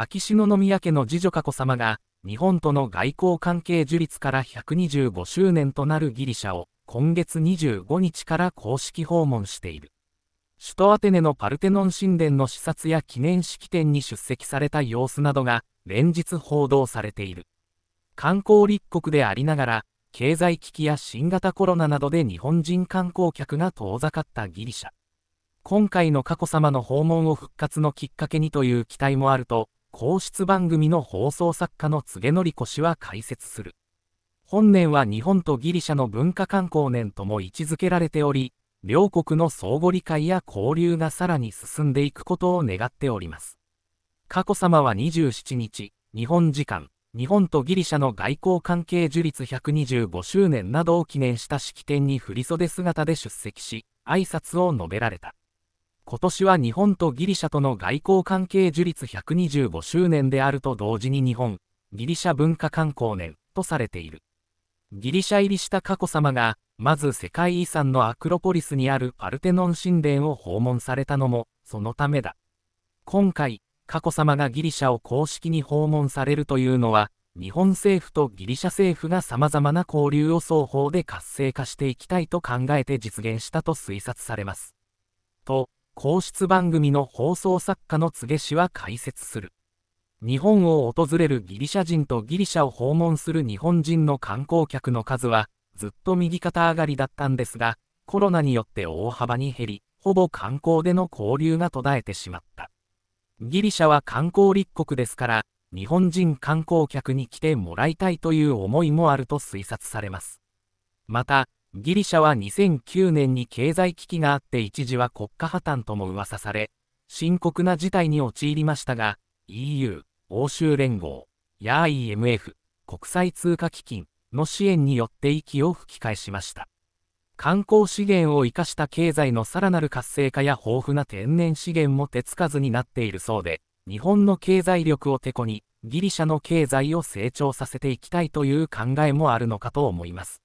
秋篠宮家の次女佳子さまが、日本との外交関係樹立から125周年となるギリシャを、今月25日から公式訪問している。首都アテネのパルテノン神殿の視察や記念式典に出席された様子などが、連日報道されている。観光立国でありながら、経済危機や新型コロナなどで日本人観光客が遠ざかったギリシャ。今回の佳子さまの訪問を復活のきっかけにという期待もあると、皇室番組の放送作家の柘典子氏は解説する。本年は日本とギリシャの文化観光年とも位置づけられており、両国の相互理解や交流がさらに進んでいくことを願っております。佳子さまは27日、日本時間、日本とギリシャの外交関係樹立125周年などを記念した式典に振袖姿で出席し、挨拶を述べられた。今年は日本とギリシャとの外交関係樹立125周年であると同時に日本、ギリシャ文化観光年とされている。ギリシャ入りした佳子さまが、まず世界遺産のアクロポリスにあるパルテノン神殿を訪問されたのも、そのためだ。今回、佳子さまがギリシャを公式に訪問されるというのは、日本政府とギリシャ政府が様々な交流を双方で活性化していきたいと考えて実現したと推察されます。と、皇室番組の放送作家の柘氏は解説する。日本を訪れるギリシャ人とギリシャを訪問する日本人の観光客の数は、ずっと右肩上がりだったんですが、コロナによって大幅に減り、ほぼ観光での交流が途絶えてしまった。ギリシャは観光立国ですから、日本人観光客に来てもらいたいという思いもあると推察されます。また、ギリシャは2009年に経済危機があって一時は国家破綻とも噂され、深刻な事態に陥りましたが、EU、欧州連合、や IMF、国際通貨基金の支援によって息を吹き返しました。観光資源を生かした経済のさらなる活性化や豊富な天然資源も手つかずになっているそうで、日本の経済力をてこに、ギリシャの経済を成長させていきたいという考えもあるのかと思います。